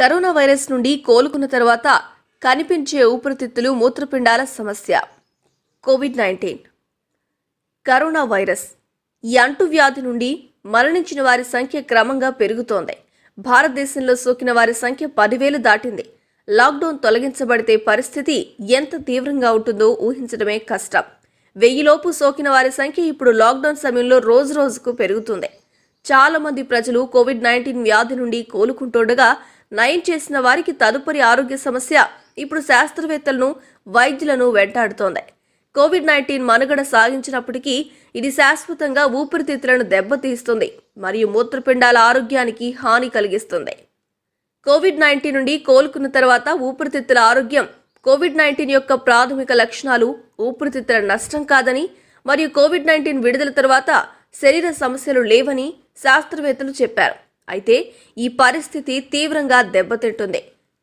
corona virus నుండి కోలుకున్న తర్వాత కనిపించే ఊపిరితిత్తులు మూత్రపిండాల సమస్య కోవిడ్ నైన్టీన్ కరోనా వైరస్ ఈ అంటువ్యాధి నుండి మరణించిన వారి సంఖ్య క్రమంగా పెరుగుతోంది భారతదేశంలో సోకిన వారి సంఖ్య పదివేలు దాటింది లాక్డౌన్ తొలగించబడితే పరిస్థితి ఎంత తీవ్రంగా ఉంటుందో ఊహించడమే కష్టం వెయ్యిలోపు సోకిన వారి సంఖ్య ఇప్పుడు లాక్డౌన్ సమయంలో రోజు రోజుకు పెరుగుతుంది చాలా మంది ప్రజలు కోవిడ్ నైన్టీన్ వ్యాధి నుండి కోలుకుంటుండగా నయం చేసిన వారికి తదుపరి ఆరోగ్య సమస్య ఇప్పుడు శాస్త్రవేత్తలను వైద్యులను వెంటాడుతోంది కోవిడ్ నైన్టీన్ మనుగడ సాగించినప్పటికీ ఇది శాశ్వతంగా ఊపిరితిత్తులను దెబ్బతీస్తుంది మరియు మూత్రపిండాల ఆరోగ్యానికి హాని కలిగిస్తుంది కోవిడ్ నైన్టీన్ నుండి కోలుకున్న తర్వాత ఊపిరితిత్తుల ఆరోగ్యం కోవిడ్ నైన్టీన్ యొక్క ప్రాథమిక లక్షణాలు ఊపిరితిత్తుల నష్టం కాదని మరియు కోవిడ్ నైన్టీన్ విడుదల తర్వాత శరీర సమస్యలు లేవని శాస్త్రవేత్తలు చెప్పారు అయితే ఈ పరిస్థితి తీవ్రంగా దెబ్బతింటుంది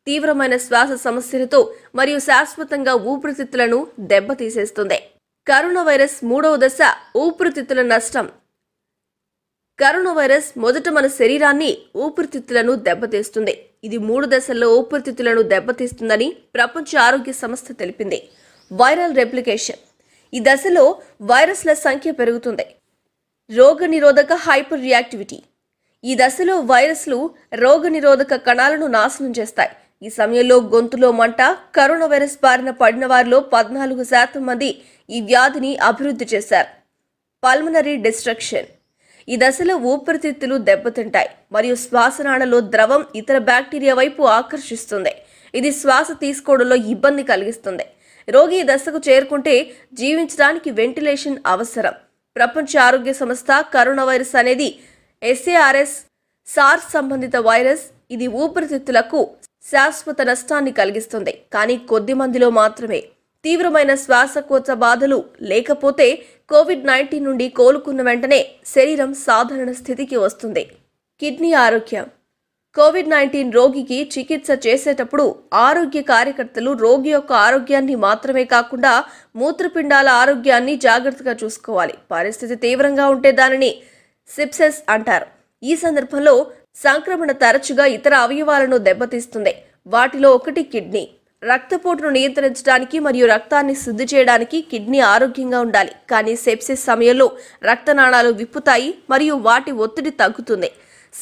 తీవ్రమైన శ్వాస సమస్యలతో మరియు శాశ్వతంగా ఊపిరితిత్తులను దెబ్బతీసేస్తుంది కరోనా వైరస్ మూడవ దశ ఊపిరితిత్తుల నష్టం కరోనా వైరస్ మొదట మన శరీరాన్ని ఊపిరితిత్తులను దెబ్బతీస్తుంది ఇది మూడు దశల్లో ఊపిరితిత్తులను దెబ్బతీస్తుందని ప్రపంచ ఆరోగ్య సంస్థ తెలిపింది వైరల్ రెప్లికేషన్ ఈ దశలో వైరస్ల సంఖ్య పెరుగుతుంది రోగ నిరోధక హైపర్ రియాక్టివిటీ ఈ దశలో వైరస్లు రోగనిరోధక కణాలను నాశనం చేస్తాయి ఈ సమయంలో గొంతులో మంట కరోనా వైరస్ బారిన పడిన వారిలో పద్నాలుగు శాతం మంది ఈ వ్యాధిని అభివృద్ధి చేశారు పల్మనరీ డిస్ట్రక్షన్ ఈ దశలో ఊపిరితిత్తులు దెబ్బతింటాయి మరియు శ్వాసనాళలో ద్రవం ఇతర బ్యాక్టీరియా వైపు ఆకర్షిస్తుంది ఇది శ్వాస తీసుకోవడంలో ఇబ్బంది కలిగిస్తుంది రోగి ఈ దశకు చేరుకుంటే జీవించడానికి వెంటిలేషన్ అవసరం ప్రపంచ ఆరోగ్య సంస్థ కరోనా వైరస్ అనేది ఎస్ఏఆర్ఎస్ సార్స్ సంబంధిత వైరస్ ఇది ఊపిరితిత్తులకు శాశ్వత నష్టాన్ని కలిగిస్తుంది కానీ కొద్ది మందిలో మాత్రమే తీవ్రమైన శ్వాసకోశ బాధలు లేకపోతే కోవిడ్ నైన్టీన్ నుండి కోలుకున్న వెంటనే శరీరం సాధారణ స్థితికి వస్తుంది కిడ్నీ ఆరోగ్యం కోవిడ్ నైన్టీన్ రోగికి చికిత్స చేసేటప్పుడు ఆరోగ్య కార్యకర్తలు రోగి యొక్క ఆరోగ్యాన్ని మాత్రమే కాకుండా మూత్రపిండాల ఆరోగ్యాన్ని జాగ్రత్తగా చూసుకోవాలి పరిస్థితి తీవ్రంగా ఉంటే దానిని సిప్సెస్ అంటారు ఈ సందర్భంలో సంక్రమణ తరచుగా ఇతర అవయవాలను దెబ్బతీస్తుంది వాటిలో ఒకటి కిడ్నీ రక్తపోటును నియంత్రించడానికి మరియు రక్తాన్ని శుద్ధి చేయడానికి కిడ్నీ ఆరోగ్యంగా ఉండాలి కానీ సెప్సిస్ సమయంలో రక్తనాళాలు విప్పుతాయి మరియు వాటి ఒత్తిడి తగ్గుతుంది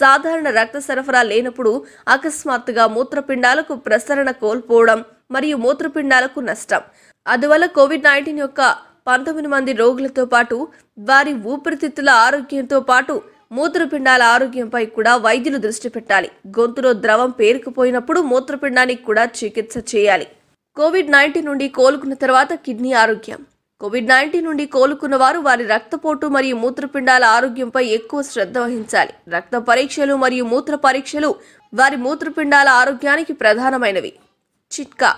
సాధారణ రక్త సరఫరా లేనప్పుడు అకస్మాత్తుగా మూత్రపిండాలకు ప్రసరణ కోల్పోవడం మరియు మూత్రపిండాలకు నష్టం అందువల్ల కోవిడ్ నైన్టీన్ యొక్క పంతొమ్మిది మంది రోగులతో పాటు వారి ఊపిరితిత్తుల ఆరోగ్యంతో పాటు మూత్రపిండాల ఆరోగ్యంపై కూడా వైద్యులు దృష్టి పెట్టాలి గొంతులో ద్రవం పేరుకుపోయినప్పుడు మూత్రపిండానికి కూడా చికిత్స చేయాలి కోవిడ్ నైన్టీన్ నుండి కోలుకున్న తర్వాత కిడ్నీ ఆరోగ్యం కోవిడ్ నైన్టీన్ నుండి కోలుకున్న వారు వారి రక్తపోటు మరియు మూత్రపిండాల ఆరోగ్యంపై ఎక్కువ శ్రద్ధ వహించాలి రక్త పరీక్షలు మరియు మూత్ర పరీక్షలు వారి మూత్రపిండాల ఆరోగ్యానికి ప్రధానమైనవి చిట్కా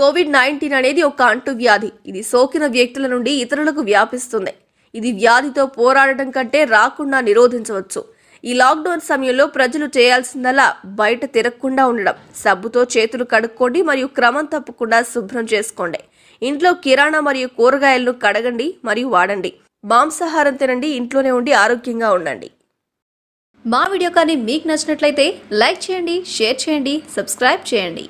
కోవిడ్ నైన్టీన్ అనేది ఒక అంటువ్యాధి ఇది సోకిన వ్యక్తుల నుండి ఇతరులకు వ్యాపిస్తుంది ఇది వ్యాధితో పోరాడటం కంటే రాకుండా నిరోధించవచ్చు ఈ లాక్డౌన్ సమయంలో ప్రజలు చేయాల్సిందలా బయట తిరగకుండా ఉండడం సబ్బుతో చేతులు కడుక్కోండి మరియు క్రమం తప్పకుండా శుభ్రం చేసుకోండి ఇంట్లో కిరాణా మరియు కూరగాయలను కడగండి మరియు వాడండి మాంసాహారం తినండి ఇంట్లోనే ఉండి ఆరోగ్యంగా ఉండండి మా వీడియో కానీ మీకు నచ్చినట్లయితే లైక్ చేయండి షేర్ చేయండి సబ్స్క్రైబ్ చేయండి